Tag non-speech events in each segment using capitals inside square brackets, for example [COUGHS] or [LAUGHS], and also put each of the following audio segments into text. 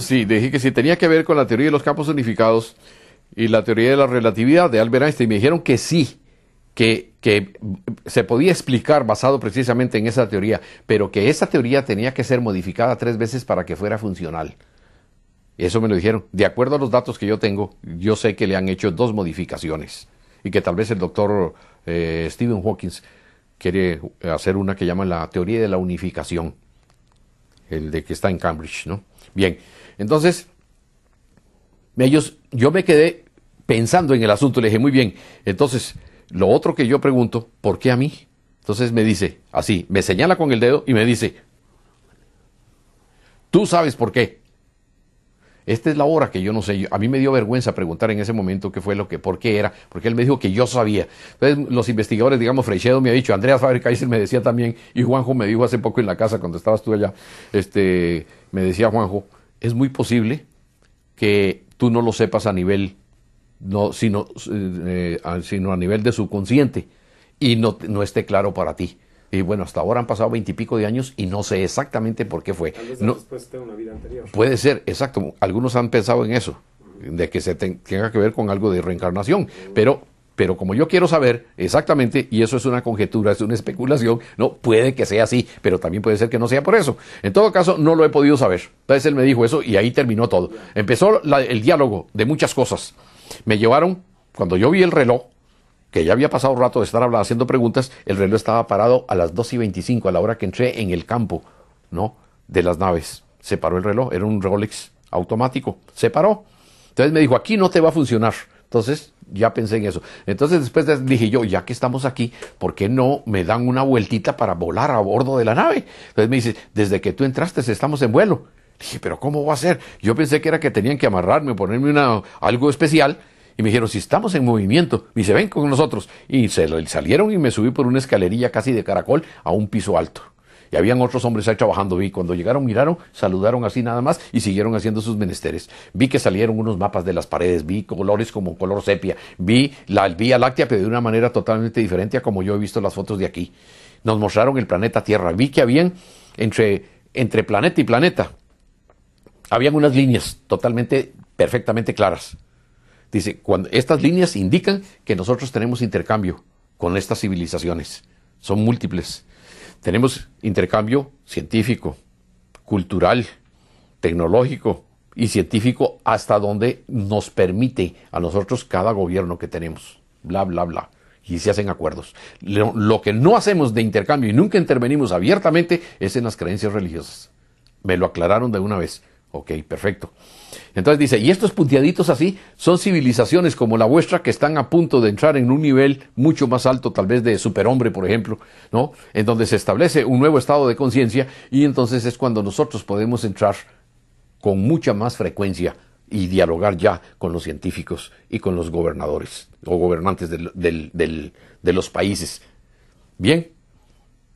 Sí, dije que si tenía que ver con la teoría de los campos unificados y la teoría de la relatividad de Albert Einstein, me dijeron que sí. Que, se podía explicar basado precisamente en esa teoría, pero que esa teoría tenía que ser modificada tres veces para que fuera funcional. Eso me lo dijeron. De acuerdo a los datos que yo tengo, yo sé que le han hecho dos modificaciones y que tal vez el doctor eh, Stephen Hawking quiere hacer una que llama la teoría de la unificación, el de que está en Cambridge, ¿no? Bien, entonces, ellos, yo me quedé pensando en el asunto, le dije, muy bien, entonces, lo otro que yo pregunto, ¿por qué a mí? Entonces me dice, así, me señala con el dedo y me dice, tú sabes por qué esta es la hora que yo no sé. A mí me dio vergüenza preguntar en ese momento qué fue lo que, por qué era, porque él me dijo que yo sabía. Entonces, los investigadores, digamos, Freixedo me ha dicho, Andrea Faber Kaiser me decía también, y Juanjo me dijo hace poco en la casa cuando estabas tú allá, este, me decía Juanjo, es muy posible que tú no lo sepas a nivel, no, sino, eh, eh, sino a nivel de subconsciente y no, no esté claro para ti. Y bueno, hasta ahora han pasado veintipico de años y no sé exactamente por qué fue. no, pues, Puede ser, exacto. Algunos han pensado en eso, de que se tenga que ver con algo de reencarnación. Mm. Pero, pero como yo quiero saber exactamente, y eso es una conjetura, es una especulación, no, puede que sea así, pero también puede ser que no sea por eso. En todo caso, no lo he podido saber. Entonces él me dijo eso y ahí terminó todo. Empezó el diálogo de muchas cosas. Me llevaron, cuando yo vi el reloj, que ya había pasado un rato de estar hablando, haciendo preguntas, el reloj estaba parado a las 2 y 25, a la hora que entré en el campo, ¿no? De las naves. Se paró el reloj, era un Rolex automático, se paró. Entonces me dijo, aquí no te va a funcionar. Entonces ya pensé en eso. Entonces después dije yo, ya que estamos aquí, ¿por qué no me dan una vueltita para volar a bordo de la nave? Entonces me dice, desde que tú entraste estamos en vuelo. Dije, pero ¿cómo va a ser? Yo pensé que era que tenían que amarrarme, ponerme una, algo especial y me dijeron, si estamos en movimiento, y se ven con nosotros. Y se salieron y me subí por una escalerilla casi de caracol a un piso alto. Y habían otros hombres ahí trabajando. Y cuando llegaron, miraron, saludaron así nada más y siguieron haciendo sus menesteres. Vi que salieron unos mapas de las paredes, vi colores como color sepia, vi la Vía Láctea, pero de una manera totalmente diferente a como yo he visto las fotos de aquí. Nos mostraron el planeta Tierra. Vi que habían entre, entre planeta y planeta, habían unas líneas totalmente, perfectamente claras. Dice, cuando estas líneas indican que nosotros tenemos intercambio con estas civilizaciones. Son múltiples. Tenemos intercambio científico, cultural, tecnológico y científico hasta donde nos permite a nosotros cada gobierno que tenemos. Bla, bla, bla. Y se hacen acuerdos. Lo, lo que no hacemos de intercambio y nunca intervenimos abiertamente es en las creencias religiosas. Me lo aclararon de una vez. Ok, perfecto. Entonces dice, y estos punteaditos así son civilizaciones como la vuestra que están a punto de entrar en un nivel mucho más alto, tal vez de superhombre, por ejemplo, ¿no? En donde se establece un nuevo estado de conciencia y entonces es cuando nosotros podemos entrar con mucha más frecuencia y dialogar ya con los científicos y con los gobernadores o gobernantes de los países. Bien,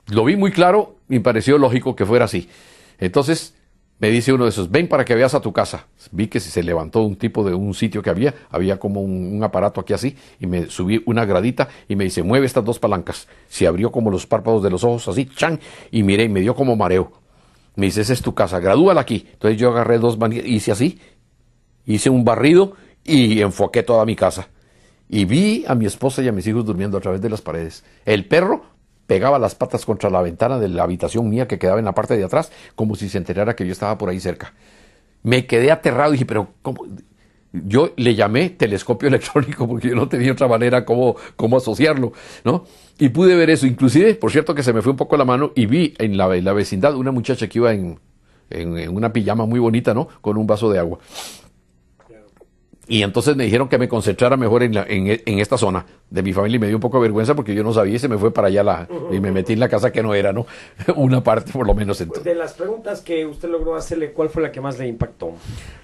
lo vi muy claro y me pareció lógico que fuera así. Entonces, me dice uno de esos, ven para que veas a tu casa. Vi que se levantó un tipo de un sitio que había, había como un, aparato aquí así, y me subí una gradita y me dice, mueve estas dos palancas. Se abrió como los párpados de los ojos, así, chan, y miré y me dio como mareo. Me dice, esa es tu casa, gradúala aquí. Entonces yo agarré dos y hice así, hice un barrido y enfoqué toda mi casa. Y vi a mi esposa y a mis hijos durmiendo a través de las paredes. El perro pegaba las patas contra la ventana de la habitación mía que quedaba en la parte de atrás, como si se enterara que yo estaba por ahí cerca. Me quedé aterrado y dije, pero ¿cómo? Yo le llamé telescopio [LAUGHS] electrónico porque yo no tenía otra manera como, asociarlo, ¿no? Y pude ver eso. Inclusive, por cierto, que se me fue un poco la mano y vi en la, vecindad una muchacha que iba en una pijama muy bonita, ¿no? Con un vaso de agua. Y entonces me dijeron que me concentrara mejor en, e, en, esta zona de mi familia y me dio un poco de vergüenza porque yo no sabía y se me fue para allá y me metí en la casa que no era, ¿no? [LAUGHS] Una parte por lo menos. Entonces. De las preguntas que usted logró hacerle, ¿cuál fue la que más le impactó?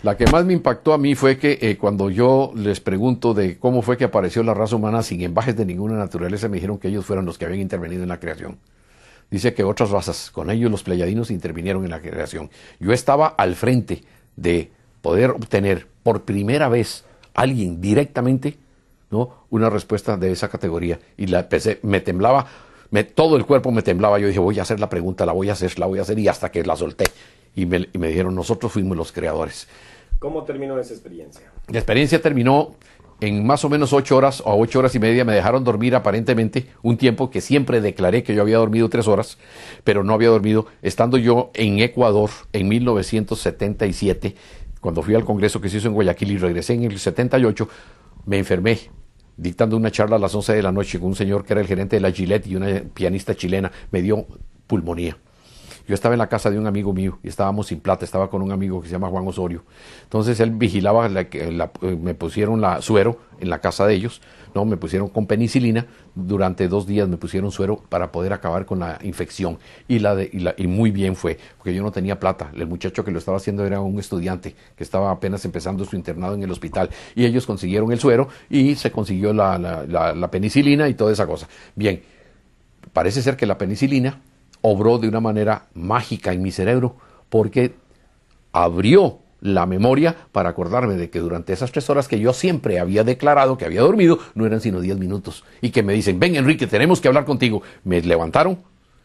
La que más me impactó a mí fue que eh, cuando yo les pregunto de cómo fue que apareció la raza humana sin embajes de ninguna naturaleza, me dijeron que ellos fueron los que habían intervenido en la creación dice que otras razas, con ellos los pleyadinos intervinieron en la creación. Yo estaba al frente de poder obtener por primera vez alguien directamente, ¿no? Una respuesta de esa categoría. Y la empecé, pues, eh, me temblaba, todo el cuerpo me temblaba. Yo dije, voy a hacer la pregunta, la voy a hacer, la voy a hacer, y hasta que la solté. Y me, y me dijeron, nosotros fuimos los creadores. ¿Cómo terminó esa experiencia? La experiencia terminó en más o menos ocho horas o ocho horas y media me dejaron dormir aparentemente un tiempo que siempre declaré que yo había dormido tres horas, pero no había dormido, estando yo en Ecuador en 1977, cuando fui al congreso que se hizo en Guayaquil y regresé en el 78, me enfermé dictando una charla a las 11 de la noche con un señor que era el gerente de la Gillette y una pianista chilena. Me dio pulmonía. Yo estaba en la casa de un amigo mío y estábamos sin plata, estaba con un amigo que se llama Juan Osorio. Entonces él vigilaba, eh, me pusieron la, suero en la casa de ellos, no, me pusieron con penicilina, durante dos días me pusieron suero para poder acabar con la infección y, y, muy bien fue, porque yo no tenía plata, el muchacho que lo estaba haciendo era un estudiante que estaba apenas empezando su internado en el hospital y ellos consiguieron el suero y se consiguió la, la penicilina y toda esa cosa. Bien, parece ser que la penicilina obró de una manera mágica en mi cerebro porque abrió la memoria para acordarme de que durante esas tres horas que yo siempre había declarado que había dormido, no eran sino diez minutos. Y que me dicen, ven Enrique, tenemos que hablar contigo. Me levantaron,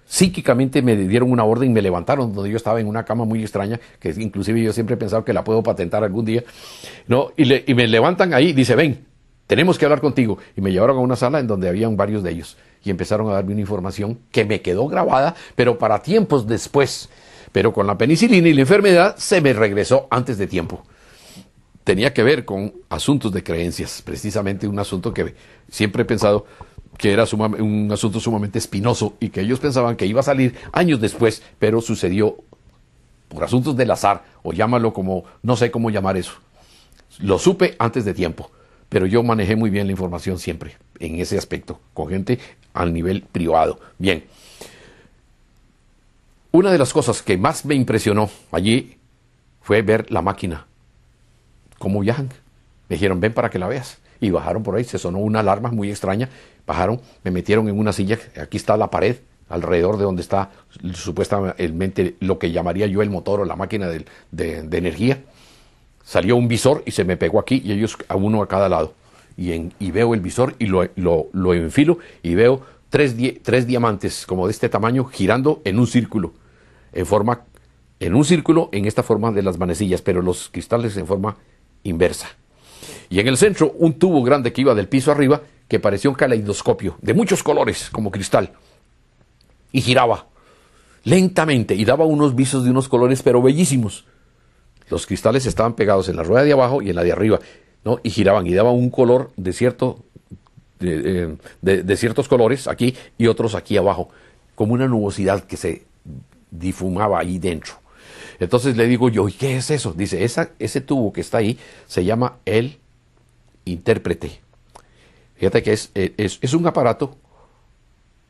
psíquicamente me dieron una orden y me levantaron donde yo estaba en una cama muy extraña, que inclusive yo siempre he pensado que la puedo patentar algún día. No, y, me levantan ahí, dice, ven, tenemos que hablar contigo. Y me llevaron a una sala en donde habían varios de ellos y empezaron a darme una información que me quedó grabada, pero para tiempos después. Pero con la penicilina y la enfermedad se me regresó antes de tiempo. Tenía que ver con asuntos de creencias, precisamente un asunto que siempre he pensado que era un asunto sumamente espinoso y que ellos pensaban que iba a salir años después, pero sucedió por asuntos del azar, o llámalo como, no sé cómo llamar eso. Lo supe antes de tiempo pero yo manejé muy bien la información siempre en ese aspecto, con gente al nivel privado. Bien. Una de las cosas que más me impresionó allí fue ver la máquina, cómo viajan. Me dijeron, ven para que la veas. Y bajaron por ahí, se sonó una alarma muy extraña, bajaron, me metieron en una silla, aquí está la pared, alrededor de donde está supuestamente lo que llamaría yo el motor o la máquina de, de energía salió un visor y se me pegó aquí y ellos a uno a cada lado. Y, veo el visor y lo, lo, enfilo y veo tres, tres, diamantes como de este tamaño girando en un círculo, en forma, en un círculo en esta forma de las manecillas, pero los cristales en forma inversa. Y en el centro un tubo grande que iba del piso arriba que parecía un caleidoscopio de muchos colores como cristal y giraba lentamente y daba unos visos de unos colores pero bellísimos los cristales estaban pegados en la rueda de abajo y en la de arriba, ¿no? Y giraban y daban un color de cierto eh, de, ciertos colores aquí y otros aquí abajo, como una nubosidad que se difumaba ahí dentro. Entonces le digo yo, ¿y qué es eso? Dice, ese tubo que está ahí se llama el intérprete. Fíjate que eh, es, es un aparato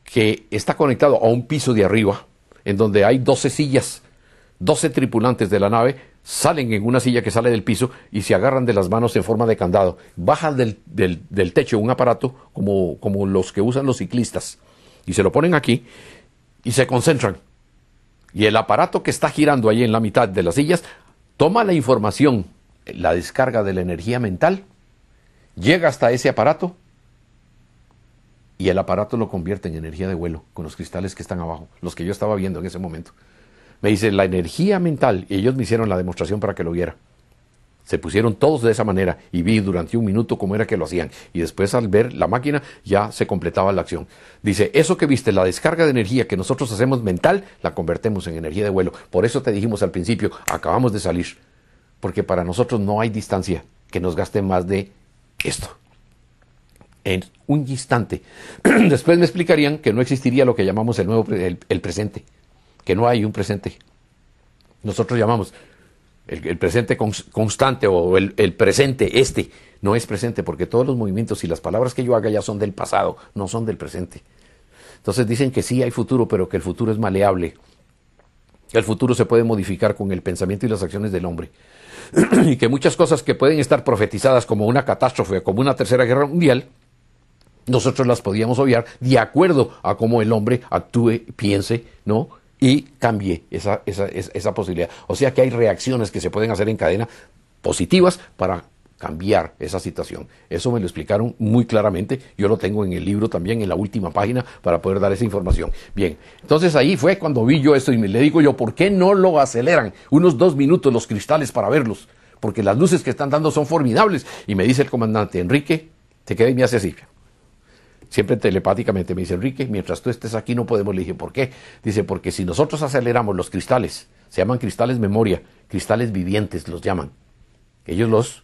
que está conectado a un piso de arriba, en donde hay 12 sillas, 12 tripulantes de la nave salen en una silla que sale del piso y se agarran de las manos en forma de candado. Bajan del, del, techo un aparato como, como, los que usan los ciclistas y se lo ponen aquí y se concentran. Y el aparato que está girando ahí en la mitad de las sillas toma la información, la descarga de la energía mental, llega hasta ese aparato y el aparato lo convierte en energía de vuelo con los cristales que están abajo, los que yo estaba viendo en ese momento. Me dice, la energía mental, y ellos me hicieron la demostración para que lo viera. Se pusieron todos de esa manera y vi durante un minuto cómo era que lo hacían. Y después al ver la máquina ya se completaba la acción. Dice, eso que viste, la descarga de energía que nosotros hacemos mental, la convertimos en energía de vuelo. Por eso te dijimos al principio, acabamos de salir. Porque para nosotros no hay distancia que nos gaste más de esto. En un instante. [CLEARS THROAT] después me explicarían que no existiría lo que llamamos el, nuevo, el presente que no hay un presente. Nosotros llamamos el, presente constante o el, presente este. No es presente porque todos los movimientos y las palabras que yo haga ya son del pasado, no son del presente. Entonces dicen que sí hay futuro, pero que el futuro es maleable. El futuro se puede modificar con el pensamiento y las acciones del hombre. [CLEARS THROAT] y que muchas cosas que pueden estar profetizadas como una catástrofe, como una tercera guerra mundial, nosotros las podíamos obviar de acuerdo a cómo el hombre actúe, piense, ¿no? y cambie esa, esa, esa posibilidad. O sea que hay reacciones que se pueden hacer en cadena positivas para cambiar esa situación. Eso me lo explicaron muy claramente. Yo lo tengo en el libro también, en la última página, para poder dar esa información. Bien, entonces ahí fue cuando vi yo esto y me le digo yo, ¿por qué no lo aceleran unos dos minutos los cristales para verlos? Porque las luces que están dando son formidables. Y me dice el comandante, Enrique, te quedé y me hace así siempre telepáticamente me dice, Enrique, mientras tú estés aquí no podemos. Le dije, ¿por qué? Dice, porque si nosotros aceleramos los cristales, se llaman cristales memoria, cristales vivientes los llaman. Ellos los,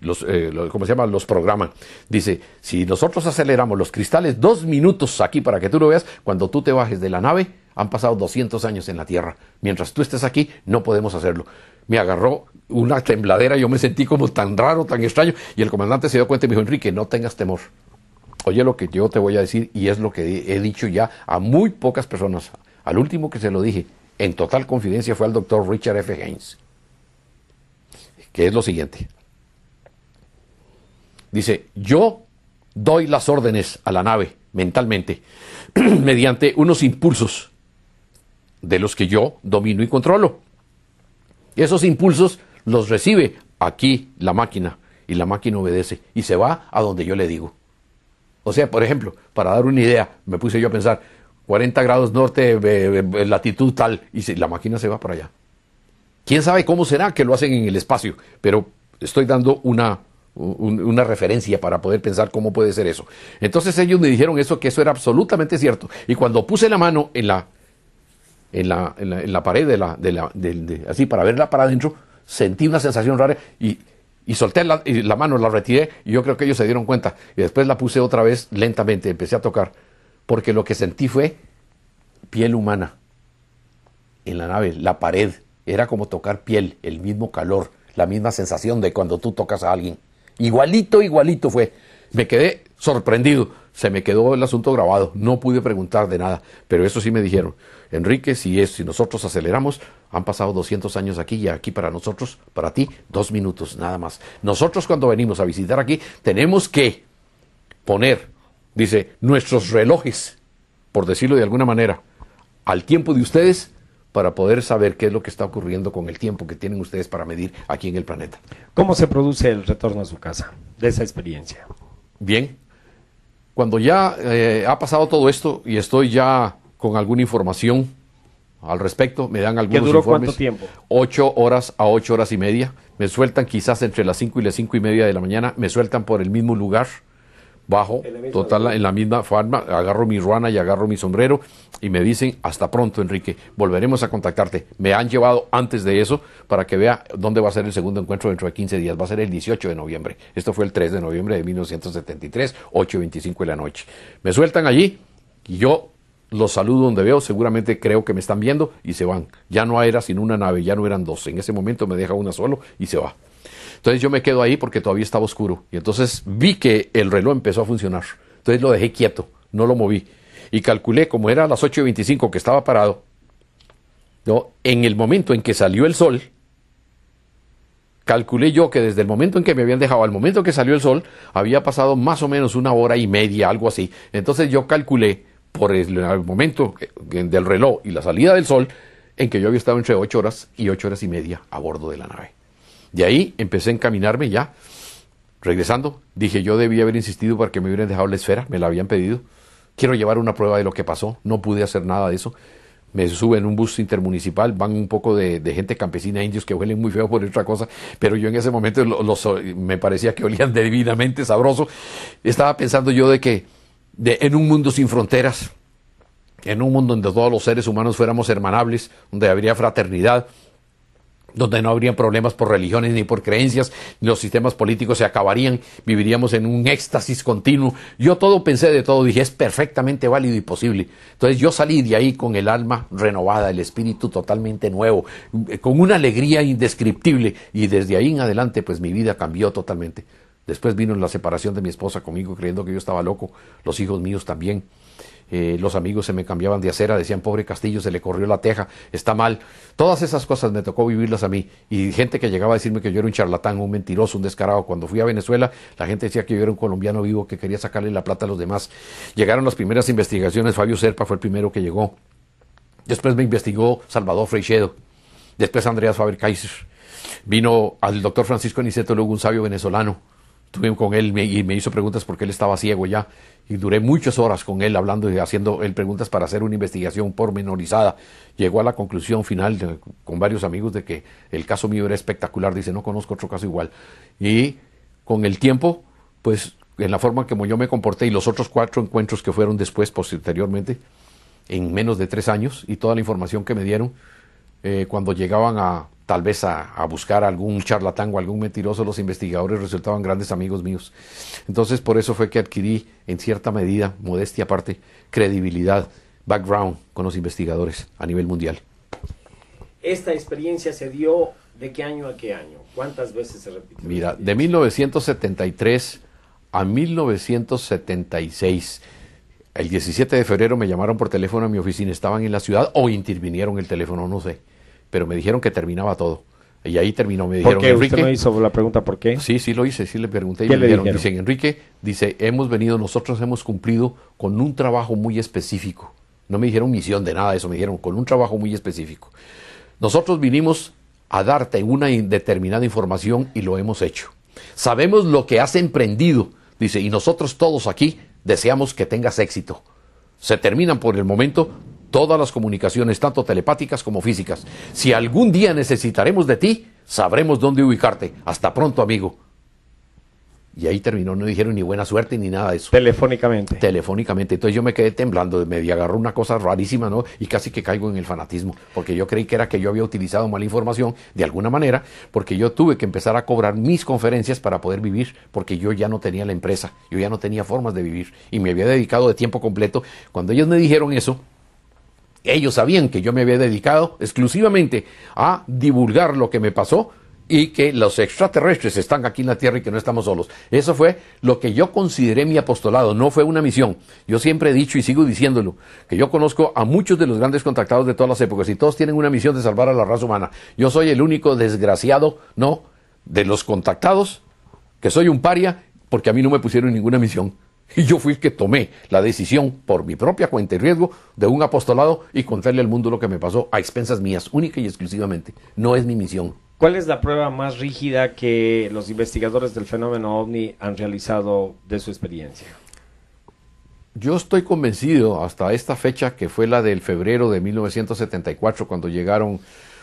los, eh, ¿cómo se llaman? Los programan. Dice, si nosotros aceleramos los cristales dos minutos aquí para que tú lo veas, cuando tú te bajes de la nave, han pasado 200 años en la Tierra. Mientras tú estés aquí, no podemos hacerlo. Me agarró una tembladera, yo me sentí como tan raro, tan extraño, y el comandante se dio cuenta y me dijo, Enrique, no tengas temor oye lo que yo te voy a decir y es lo que he dicho ya a muy pocas personas. Al último que se lo dije, en total confidencia, fue al doctor Richard F. Haynes, que es lo siguiente. Dice, yo doy las órdenes a la nave mentalmente [CLEARS THROAT] mediante unos impulsos de los que yo domino y controlo. Esos impulsos los recibe aquí la máquina y la máquina obedece y se va a donde yo le digo. O sea, por ejemplo, para dar una idea, me puse yo a pensar, 40 grados norte, eh, eh, latitud tal, y si, la máquina se va para allá. ¿Quién sabe cómo será que lo hacen en el espacio? Pero estoy dando una, referencia para poder pensar cómo puede ser eso. Entonces ellos me dijeron eso, que eso era absolutamente cierto. Y cuando puse la mano en la, en la, pared, de la, de la así para verla para adentro, sentí una sensación rara y y solté la, mano, la retiré y yo creo que ellos se dieron cuenta. Y después la puse otra vez lentamente, empecé a tocar, porque lo que sentí fue piel humana en la nave, la pared. Era como tocar piel, el mismo calor, la misma sensación de cuando tú tocas a alguien. Igualito, igualito fue me quedé sorprendido. Se me quedó el asunto grabado, no pude preguntar de nada, pero eso sí me dijeron, Enrique, si, es, si nosotros aceleramos, han pasado 200 años aquí y aquí para nosotros, para ti, dos minutos nada más. Nosotros cuando venimos a visitar aquí tenemos que poner, dice, nuestros relojes, por decirlo de alguna manera, al tiempo de ustedes para poder saber qué es lo que está ocurriendo con el tiempo que tienen ustedes para medir aquí en el planeta. ¿Cómo se produce el retorno a su casa de esa experiencia? Bien, cuando ya eh, ha pasado todo esto y estoy ya con alguna información al respecto, me dan algunos ¿Qué informes, cuánto tiempo? Ocho horas a ocho horas y media. Me sueltan quizás entre las cinco y las cinco y media de la mañana. Me sueltan por el mismo lugar bajo total en la misma forma, agarro mi ruana y agarro mi sombrero y me dicen hasta pronto Enrique, volveremos a contactarte. Me han llevado antes de eso para que vea dónde va a ser el segundo encuentro dentro de 15 días, va a ser el 18 de noviembre. Esto fue el 3 de noviembre de 1973, 8.25 de la noche. Me sueltan allí y yo los saludo donde veo, seguramente creo que me están viendo y se van. Ya no era sin una nave, ya no eran dos. En ese momento me deja una solo y se va. Entonces yo me quedo ahí porque todavía estaba oscuro. Y entonces vi que el reloj empezó a funcionar. Entonces lo dejé quieto, no lo moví. Y calculé, como era a las 8.25 y que estaba parado, ¿no? en el momento en que salió el sol, calculé yo que desde el momento en que me habían dejado al momento en que salió el sol, había pasado más o menos una hora y media, algo así. Entonces yo calculé por el, el momento eh, del reloj y la salida del sol en que yo había estado entre 8 horas y 8 horas y media a bordo de la nave. De ahí empecé a encaminarme ya. Regresando, dije, yo debía haber insistido para que me hubieran dejado la esfera, me la habían pedido. Quiero llevar una prueba de lo que pasó, no pude hacer nada de eso. Me suben en un bus intermunicipal, van un poco de, gente campesina, indios que huelen muy feo por otra cosa, pero yo en ese momento me parecía que olían [LAUGHS] debidamente sabroso. Estaba pensando yo de que en un mundo sin fronteras, en un mundo donde todos los seres humanos fuéramos hermanables, donde habría fraternidad, donde no habrían problemas por religiones ni por creencias, los sistemas políticos se acabarían, viviríamos en un éxtasis continuo. Yo todo pensé de todo, dije, es perfectamente válido y posible. Entonces yo salí de ahí con el alma renovada, el espíritu totalmente nuevo, con una alegría indescriptible y desde ahí en adelante pues mi vida cambió totalmente. Después vino la separación de mi esposa conmigo creyendo que yo estaba loco, los hijos míos también. Eh, los amigos se me cambiaban de acera, decían, pobre Castillo, se le corrió la teja, está mal. Todas esas cosas me tocó vivirlas a mí. Y gente que llegaba a decirme que yo era un charlatán, un mentiroso, un descarado. Cuando fui a Venezuela, la gente decía que yo era un colombiano vivo que quería sacarle la plata a los demás. Llegaron las primeras investigaciones, Fabio Serpa fue el primero que llegó. Después me investigó Salvador Freixedo. Después Andreas Faber-Kaiser. Vino al doctor Francisco Niceto, luego un sabio venezolano Estuve con él y me hizo preguntas porque él estaba ciego ya. Y duré muchas horas con él hablando y haciendo él preguntas para hacer una investigación pormenorizada. Llegó a la conclusión final con varios amigos de que el caso mío era espectacular. Dice, no conozco otro caso igual. Y con el tiempo, pues en la forma como yo me comporté y los otros cuatro encuentros que fueron después, posteriormente, en menos de tres años, y toda la información que me dieron, eh, cuando llegaban a, tal vez a, buscar algún charlatán o algún mentiroso, los investigadores resultaban grandes amigos míos. Entonces por eso fue que adquirí, en cierta medida, modestia aparte, credibilidad, background con los investigadores a nivel mundial. ¿Esta experiencia se dio de qué año a qué año? ¿Cuántas veces se repitió? Mira, de 1973 a 1976. El 17 de febrero me llamaron por teléfono a mi oficina, estaban en la ciudad o intervinieron el teléfono, no sé pero me dijeron que terminaba todo. Y ahí terminó, me dijeron, ¿Por qué? ¿Usted no hizo la pregunta por qué? Sí, sí lo hice, sí le pregunté y le dijeron, dicen, Enrique, dice, hemos venido, nosotros hemos cumplido con un trabajo muy específico. No me dijeron misión de nada eso, me dijeron con un trabajo muy específico. Nosotros vinimos a darte una determinada información y lo hemos hecho. Sabemos lo que has emprendido, dice, y nosotros todos aquí deseamos que tengas éxito. Se terminan por el momento todas las comunicaciones, tanto telepáticas como físicas. Si algún día necesitaremos de ti, sabremos dónde ubicarte. Hasta pronto, amigo. Y ahí terminó, no dijeron ni buena suerte ni nada de eso. Telefónicamente. Telefónicamente. Entonces yo me quedé temblando, me agarró una cosa rarísima, ¿no? Y casi que caigo en el fanatismo, porque yo creí que era que yo había utilizado mala información de alguna manera, porque yo tuve que empezar a cobrar mis conferencias para poder vivir, porque yo ya no tenía la empresa, yo ya no tenía formas de vivir y me había dedicado de tiempo completo. Cuando ellos me dijeron eso, ellos sabían que yo me había dedicado exclusivamente a divulgar lo que me pasó y que los extraterrestres están aquí en la Tierra y que no estamos solos. Eso fue lo que yo consideré mi apostolado, no fue una misión. Yo siempre he dicho y sigo diciéndolo, que yo conozco a muchos de los grandes contactados de todas las épocas y todos tienen una misión de salvar a la raza humana. Yo soy el único desgraciado, no, de los contactados, que soy un paria porque a mí no me pusieron ninguna misión. Y yo fui el que tomé la decisión por mi propia cuenta y riesgo de un apostolado y contarle al mundo lo que me pasó a expensas mías, única y exclusivamente. No es mi misión. ¿Cuál es la prueba más rígida que los investigadores del fenómeno ovni han realizado de su experiencia? Yo estoy convencido hasta esta fecha, que fue la del febrero de 1974, cuando llegaron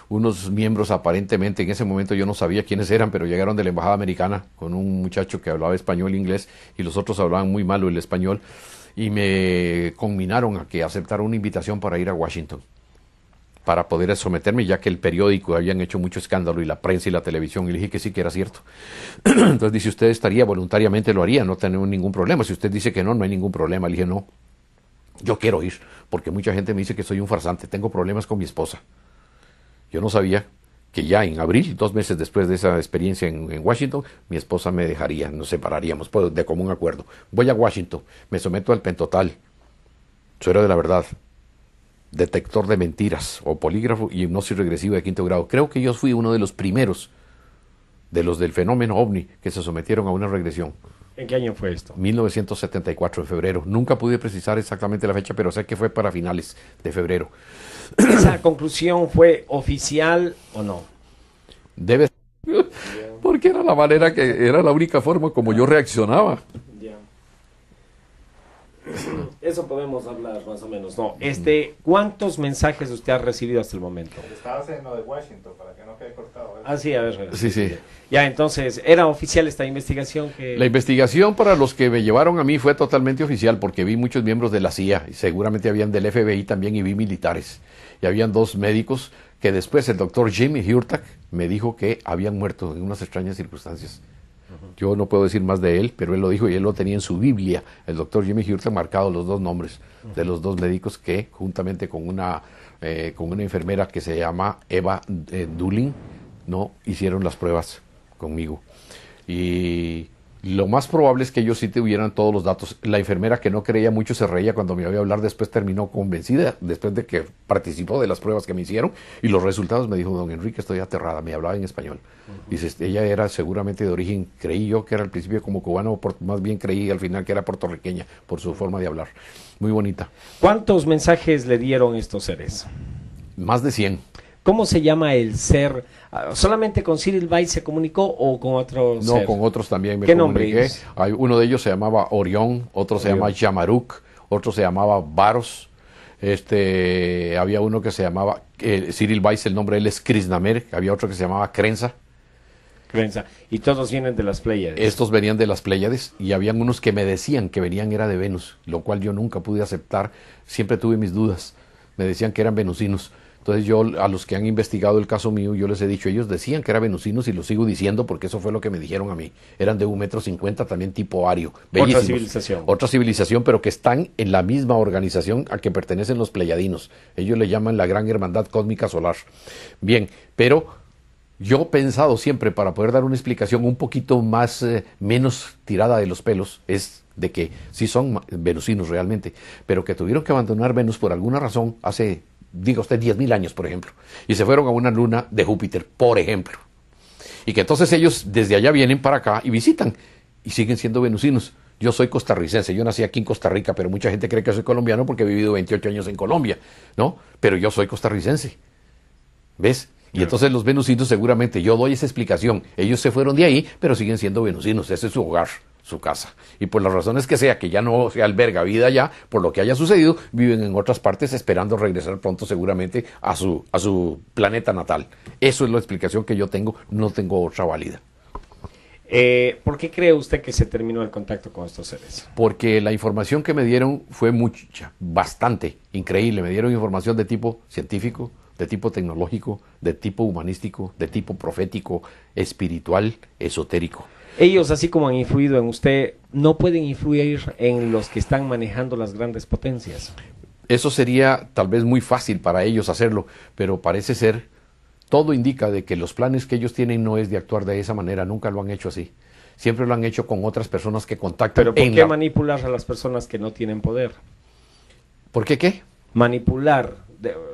unos miembros aparentemente, en ese momento yo no sabía quiénes eran, pero llegaron de la Embajada Americana con un muchacho que hablaba español e inglés y los otros hablaban muy malo el español y me combinaron a que aceptara una invitación para ir a Washington para poder someterme, ya que el periódico habían hecho mucho escándalo y la prensa y la televisión, y le dije que sí, que era cierto. [CLEARS THROAT] Entonces dice, usted estaría voluntariamente, lo haría, no tenemos ningún problema. Si usted dice que no, no hay ningún problema. Le dije, no, yo quiero ir, porque mucha gente me dice que soy un farsante, tengo problemas con mi esposa. Yo no sabía que ya en abril, dos meses después de esa experiencia en, Washington, mi esposa me dejaría, nos separaríamos pues, de común acuerdo. Voy a Washington, me someto al pentotal, suero de la verdad, detector de mentiras o polígrafo y hipnosis regresiva de quinto grado. Creo que yo fui uno de los primeros de los del fenómeno ovni que se sometieron a una regresión. ¿En qué año fue esto? 1974, en febrero. Nunca pude precisar exactamente la fecha, pero sé que fue para finales de febrero. ¿Esa [COUGHS] conclusión fue oficial o no? Debe porque era la manera que era la única forma como yo reaccionaba. Eso podemos hablar más o menos. No, este, ¿cuántos mensajes usted ha recibido hasta el momento? Estaba haciendo lo de Washington, para que no quede cortado. ¿eh? Ah, sí, a ver. Sí, sí. Ya, entonces, ¿era oficial esta investigación? Que... La investigación para los que me llevaron a mí fue totalmente oficial, porque vi muchos miembros de la CIA, y seguramente habían del FBI también, y vi militares. Y habían dos médicos que después el doctor Jimmy Hurtak me dijo que habían muerto en unas extrañas circunstancias. Yo no puedo decir más de él, pero él lo dijo y él lo tenía en su Biblia, el doctor Jimmy ha marcado los dos nombres de los dos médicos que, juntamente con una, eh, con una enfermera que se llama Eva eh, Dooling, no hicieron las pruebas conmigo. Y lo más probable es que ellos sí tuvieran todos los datos. La enfermera que no creía mucho se reía cuando me había hablar, después terminó convencida, después de que participó de las pruebas que me hicieron y los resultados me dijo, don Enrique, estoy aterrada, me hablaba en español. Dice, ella era seguramente de origen, creí yo que era al principio como cubano, por, más bien creí al final que era puertorriqueña por su forma de hablar. Muy bonita. ¿Cuántos mensajes le dieron estos seres? Más de 100. ¿Cómo se llama el ser? Ah, ¿Solamente con Cyril Weiss se comunicó o con otros? No, con otros también me ¿Qué comuniqué. Hay, uno de ellos se llamaba Orión, otro se llama Yamaruk, otro se llamaba Varos. Este, había uno que se llamaba Cyril Weiss, el nombre él es Krisnamer, había otro que se llamaba Crenza. Crenza, y todos vienen de las Pléyades. Estos venían de las Pléyades y habían unos que me decían que venían era de Venus, lo cual yo nunca pude aceptar, siempre tuve mis dudas. Me decían que eran venusinos entonces yo a los que han investigado el caso mío, yo les he dicho, ellos decían que eran venusinos y lo sigo diciendo porque eso fue lo que me dijeron a mí. Eran de un metro cincuenta, también tipo ario. Otra civilización. Otra civilización, pero que están en la misma organización a que pertenecen los pleyadinos. Ellos le llaman la Gran Hermandad Cósmica Solar. Bien, pero yo he pensado siempre para poder dar una explicación un poquito más, eh, menos tirada de los pelos, es de que sí son venusinos realmente, pero que tuvieron que abandonar Venus por alguna razón hace diga usted, mil años, por ejemplo, y se fueron a una luna de Júpiter, por ejemplo. Y que entonces ellos desde allá vienen para acá y visitan y siguen siendo venusinos. Yo soy costarricense, yo nací aquí en Costa Rica, pero mucha gente cree que soy colombiano porque he vivido 28 años en Colombia, ¿no? Pero yo soy costarricense. ¿Ves? Y entonces los venusinos seguramente, yo doy esa explicación, ellos se fueron de ahí, pero siguen siendo venusinos, ese es su hogar su casa. Y por las razones que sea, que ya no se alberga vida ya por lo que haya sucedido, viven en otras partes esperando regresar pronto seguramente a su, a su planeta natal. Eso es la explicación que yo tengo, no tengo otra válida. Eh, ¿Por qué cree usted que se terminó el contacto con estos seres? Porque la información que me dieron fue mucha, bastante, increíble. Me dieron información de tipo científico, de tipo tecnológico, de tipo humanístico, de tipo profético, espiritual, esotérico ellos así como han influido en usted, no pueden influir en los que están manejando las grandes potencias. Eso sería tal vez muy fácil para ellos hacerlo, pero parece ser, todo indica de que los planes que ellos tienen no es de actuar de esa manera, nunca lo han hecho así. Siempre lo han hecho con otras personas que contactan. ¿Pero por qué manipular a las personas que no tienen poder? ¿Por qué qué? Manipular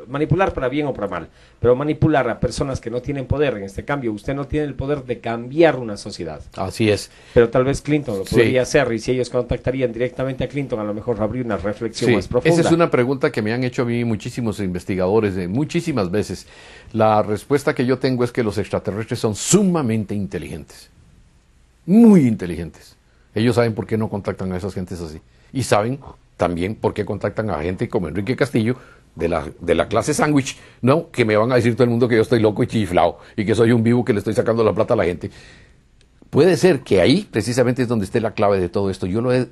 manipular para bien o para mal, pero manipular a personas que no tienen poder, en este cambio usted no tiene el poder de cambiar una sociedad. Así es. Pero tal vez Clinton lo podría hacer y si ellos contactarían directamente a Clinton, a lo mejor habría una reflexión más profunda. Esa es una pregunta que me han hecho a mí muchísimos investigadores, de muchísimas veces. La respuesta que yo tengo es que los extraterrestres son sumamente inteligentes, muy inteligentes. Ellos saben por qué no contactan a esas gentes así y saben también por qué contactan a gente como Enrique Castillo, de la, de la clase sándwich, no, que me van a decir todo el mundo que yo estoy loco y chiflao y que soy un vivo que le estoy sacando la plata a la gente. Puede ser que ahí precisamente es donde esté la clave de todo esto. Yo lo he,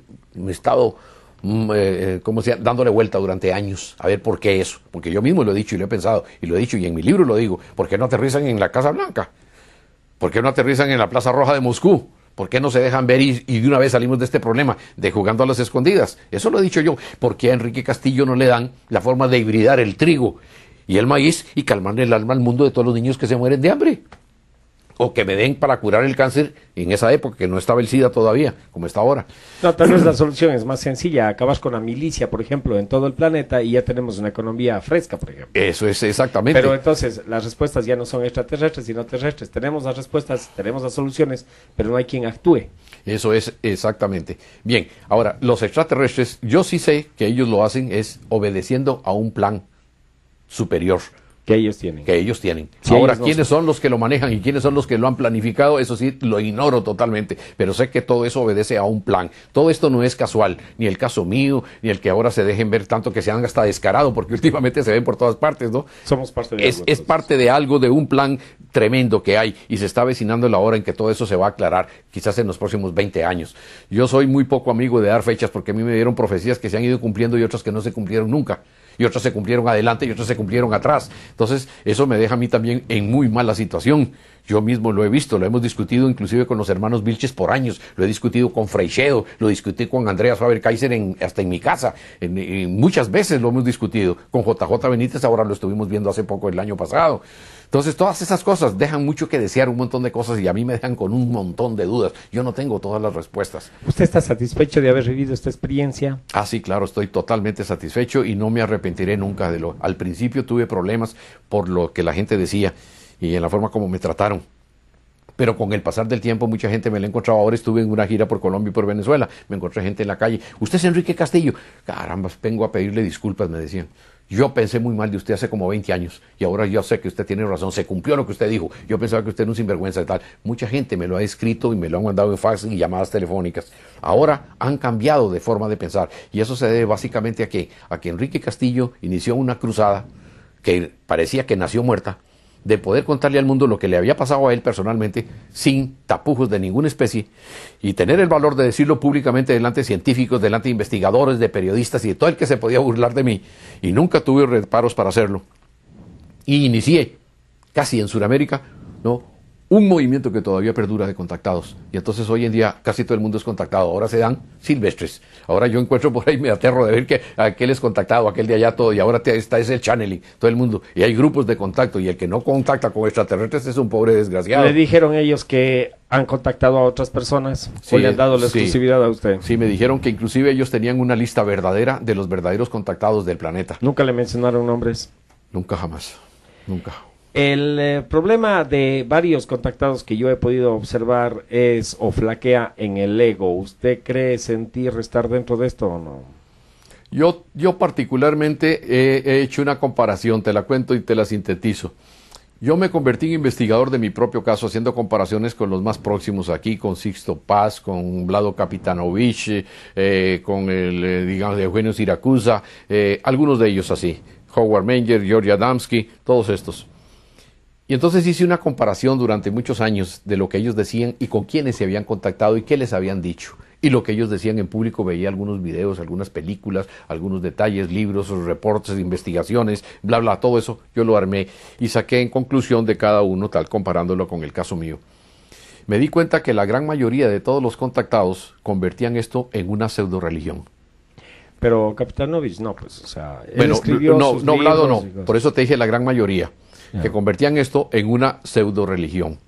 estado, mm, eh, eh, sea, dándole vuelta durante años a ver por qué eso. Porque yo mismo lo he dicho y lo he pensado y lo he dicho y en mi libro lo digo. ¿Por qué no aterrizan en la Casa Blanca? ¿Por qué no aterrizan en la Plaza Roja de Moscú? ¿Por qué no se dejan ver y, de una vez salimos de este problema de jugando a las escondidas? Eso lo he dicho yo. ¿Por qué a Enrique Castillo no le dan la forma de hibridar el trigo y el maíz y calmarle el alma al mundo de todos los niños que se mueren de hambre? o que me den para curar el cáncer en esa época, que no estaba el SIDA todavía, como está ahora. No, tal vez la solución es más sencilla. Acabas con la milicia, por ejemplo, en todo el planeta y ya tenemos una economía fresca, por ejemplo. Eso es exactamente. Pero entonces, las respuestas ya no son extraterrestres, sino terrestres. Tenemos las respuestas, tenemos las soluciones, pero no hay quien actúe. Eso es exactamente. Bien, ahora, los extraterrestres, yo sí sé que ellos lo hacen es obedeciendo a un plan superior. Que ellos tienen. Que ellos tienen. Ahora, quiénes son. los que lo manejan y quiénes son los que lo han planificado, eso sí, lo ignoro totalmente, pero sé que todo eso obedece a un plan. Todo esto no es casual, ni el caso mío, ni el que ahora se dejen ver tanto que se han hasta descarado, porque [LAUGHS] últimamente se ven por todas partes, ¿no? Somos parte de es, Es parte de algo, de un plan tremendo que hay y se está avecinando la hora en que todo eso se va a aclarar, quizás en los próximos 20 años. Yo soy muy poco amigo de dar fechas porque a mí me dieron profecías que se han ido cumpliendo y otras que no se cumplieron nunca y otras se cumplieron adelante y otras se cumplieron atrás. Entonces, eso me deja a mí también en muy mala situación. Yo mismo lo he visto, lo hemos discutido inclusive con los hermanos Vilches por años, lo he discutido con Freixedo, lo discutí con Andrea Faber Kaiser en, hasta en mi casa, en, muchas veces lo hemos discutido, con JJ Benítez ahora lo estuvimos viendo hace poco el año pasado. Entonces, todas esas cosas dejan mucho que desear, un montón de cosas, y a mí me dejan con un montón de dudas. Yo no tengo todas las respuestas. ¿Usted está satisfecho de haber vivido esta experiencia? Ah, sí, claro, estoy totalmente satisfecho y no me arrepentiré nunca de lo. Al principio tuve problemas por lo que la gente decía y en la forma como me trataron pero con el pasar del tiempo mucha gente me la encontrado. Ahora estuve en una gira por Colombia y por Venezuela, me encontré gente en la calle. Usted es Enrique Castillo. Caramba, vengo a pedirle disculpas, me decían. Yo pensé muy mal de usted hace como 20 años y ahora yo sé que usted tiene razón, se cumplió lo que usted dijo. Yo pensaba que usted era un sinvergüenza y tal. Mucha gente me lo ha escrito y me lo han mandado en fax y llamadas telefónicas. Ahora han cambiado de forma de pensar y eso se debe básicamente a que a que Enrique Castillo inició una cruzada que parecía que nació muerta de poder contarle al mundo lo que le había pasado a él personalmente sin tapujos de ninguna especie y tener el valor de decirlo públicamente delante de científicos, delante de investigadores, de periodistas y de todo el que se podía burlar de mí. Y nunca tuve reparos para hacerlo. Y inicié, casi en Sudamérica, ¿no? un movimiento que todavía perdura de contactados. Y entonces hoy en día casi todo el mundo es contactado. Ahora se dan silvestres. Ahora yo encuentro por ahí, me aterro de ver que aquel es contactado, aquel día allá todo, y ahora está ese channeling, todo el mundo. Y hay grupos de contacto, y el que no contacta con extraterrestres es un pobre desgraciado. Le dijeron ellos que han contactado a otras personas sí, o le han dado la exclusividad a usted. Sí, me dijeron que inclusive ellos tenían una lista verdadera de los verdaderos contactados del planeta. Nunca le mencionaron nombres. Nunca jamás. Nunca. El eh, problema de varios contactados que yo he podido observar es o flaquea en el ego. ¿Usted cree sentir estar dentro de esto o no? Yo, yo particularmente he, hecho una comparación, te la cuento y te la sintetizo. Yo me convertí en investigador de mi propio caso, haciendo comparaciones con los más próximos aquí, con Sixto Paz, con Vlado Capitanovich, eh, con el, digamos eh, digamos, Eugenio Siracusa, algunos de ellos así, Howard Menger, George Adamski, todos estos. Y entonces hice una comparación durante muchos años de lo que ellos decían y con quiénes se habían contactado y qué les habían dicho. Y lo que ellos decían en público, veía algunos videos, algunas películas, algunos detalles, libros, reportes, investigaciones, bla, bla, todo eso yo lo armé y saqué en conclusión de cada uno, tal comparándolo con el caso mío. Me di cuenta que la gran mayoría de todos los contactados convertían esto en una pseudo religión. Pero Capitán Novis, no, pues, o sea, no, sus no, no, por eso te dije la gran mayoría que convertían esto en una pseudo religión.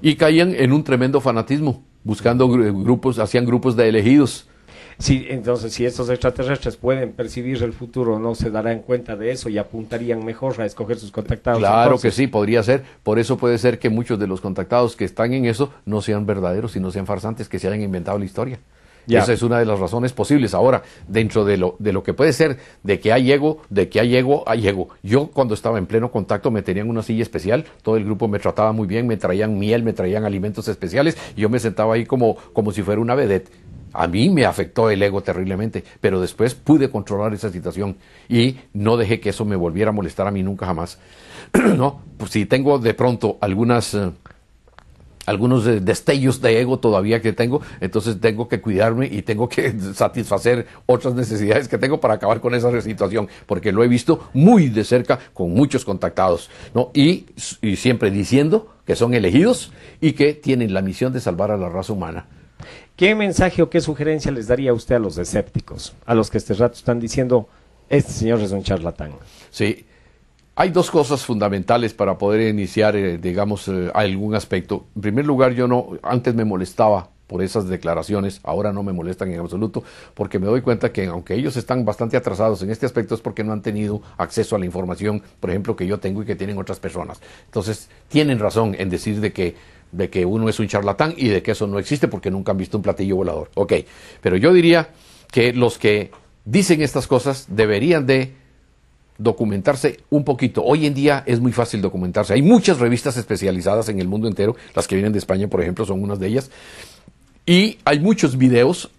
Y caían en un tremendo fanatismo, buscando grupos, hacían grupos de elegidos. Sí, entonces si estos extraterrestres pueden percibir el futuro, no se darán cuenta de eso y apuntarían mejor a escoger sus contactados. Claro que sí, podría ser. Por eso puede ser que muchos de los contactados que están en eso no sean verdaderos y no sean farsantes, que se hayan inventado la historia. Esa es una de las razones posibles. Ahora, dentro de lo, de lo que puede ser, de que hay ego, de que hay ego, hay ego. Yo cuando estaba en pleno contacto me tenían una silla especial, todo el grupo me trataba muy bien, me traían miel, me traían alimentos especiales, y yo me sentaba ahí como, como si fuera una vedette. A mí me afectó el ego terriblemente, pero después pude controlar esa situación y no dejé que eso me volviera a molestar a mí nunca jamás. [CLEARS THROAT] no, pues si tengo de pronto algunas, eh, algunos destellos de ego todavía que tengo, entonces tengo que cuidarme y tengo que [LAUGHS] satisfacer otras necesidades que tengo para acabar con esa situación, porque lo he visto muy de cerca con muchos contactados, ¿no? Y, siempre diciendo que son elegidos y que tienen la misión de salvar a la raza humana. ¿Qué mensaje o qué sugerencia les daría usted a los escépticos, a los que este rato están diciendo, este señor es un charlatán? Sí, hay dos cosas fundamentales para poder iniciar, eh, digamos, eh, algún aspecto. En primer lugar, yo no, antes me molestaba por esas declaraciones, ahora no me molestan en absoluto, porque me doy cuenta que aunque ellos están bastante atrasados en este aspecto es porque no han tenido acceso a la información, por ejemplo, que yo tengo y que tienen otras personas. Entonces, tienen razón en decir de que de que uno es un charlatán y de que eso no existe porque nunca han visto un platillo volador. Ok, pero yo diría que los que dicen estas cosas deberían de documentarse un poquito. Hoy en día es muy fácil documentarse. Hay muchas revistas especializadas en el mundo entero, las que vienen de España, por ejemplo, son unas de ellas. Y hay muchos videos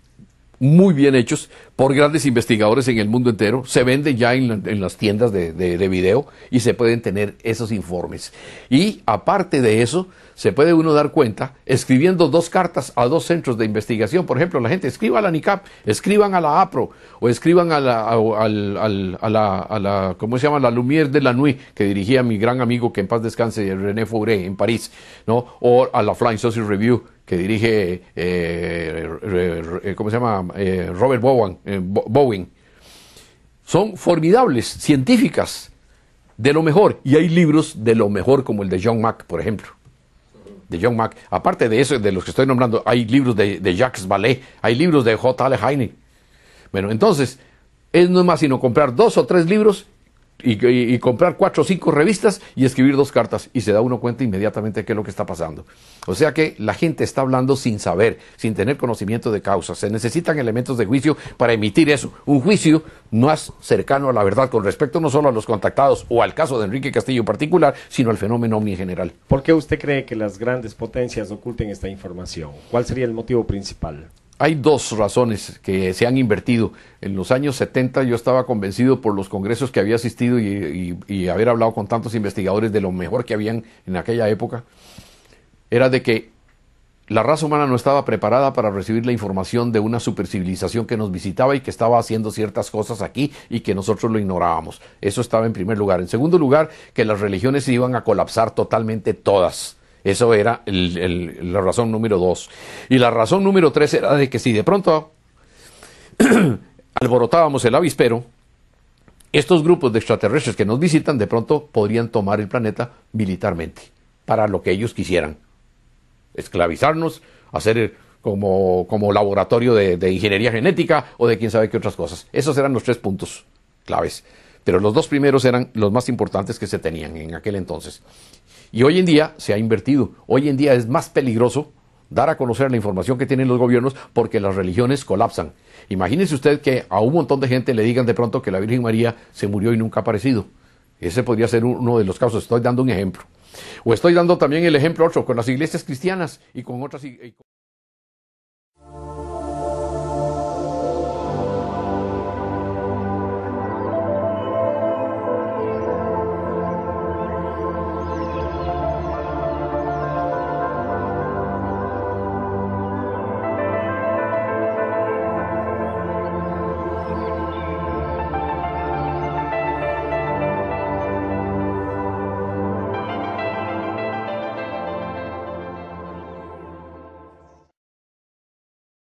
muy bien hechos por grandes investigadores en el mundo entero, se venden ya en, las tiendas de, de, video y se pueden tener esos informes. Y aparte de eso, se puede uno dar cuenta escribiendo dos cartas a dos centros de investigación. Por ejemplo, la gente escriba a la NICAP, escriban a la APRO o escriban a la, ¿cómo se llama? La Lumière de la Nuit, que dirigía mi gran amigo que en paz descanse, René Fauré, en París, ¿no? O a la Flying Social Review que dirige, eh, ¿cómo se llama? Eh, Robert eh, Bowen, Son formidables, científicas, de lo mejor. Y hay libros de lo mejor, como el de John Mack, por ejemplo. De John Mack. Aparte de eso, de los que estoy nombrando, hay libros de, de Jacques ballet hay libros de J. L. Heine. Bueno, entonces, es no más sino comprar dos o tres libros y, comprar cuatro o cinco revistas y escribir dos cartas y se da uno cuenta inmediatamente de qué es lo que está pasando. O sea que la gente está hablando sin saber, sin tener conocimiento de causa. Se necesitan elementos de juicio para emitir eso. Un juicio más cercano a la verdad con respecto no solo a los contactados o al caso de Enrique Castillo en particular, sino al fenómeno OVNI en general. ¿Por qué usted cree que las grandes potencias oculten esta información? ¿Cuál sería el motivo principal? Hay dos razones que se han invertido. En los años 70 yo estaba convencido por los congresos que había asistido y, haber hablado con tantos investigadores de lo mejor que habían en aquella época, era de que la raza humana no estaba preparada para recibir la información de una supercivilización que nos visitaba y que estaba haciendo ciertas cosas aquí y que nosotros lo ignorábamos. Eso estaba en primer lugar. En segundo lugar, que las religiones iban a colapsar totalmente todas eso era la razón número dos. Y la razón número tres era de que si de pronto [CLEARS THROAT] alborotábamos el avispero, estos grupos de extraterrestres que nos visitan de pronto podrían tomar el planeta militarmente, para lo que ellos quisieran. Esclavizarnos, hacer como, como laboratorio de, de ingeniería genética o de quién sabe qué otras cosas. Esos eran los tres puntos claves. Pero los dos primeros eran los más importantes que se tenían en aquel entonces. Y hoy en día se ha invertido. Hoy en día es más peligroso dar a conocer la información que tienen los gobiernos porque las religiones colapsan. Imagínese usted que a un montón de gente le digan de pronto que la Virgen María se murió y nunca ha aparecido. Ese podría ser uno de los casos. Estoy dando un ejemplo. O estoy dando también el ejemplo otro con las iglesias cristianas y con otras.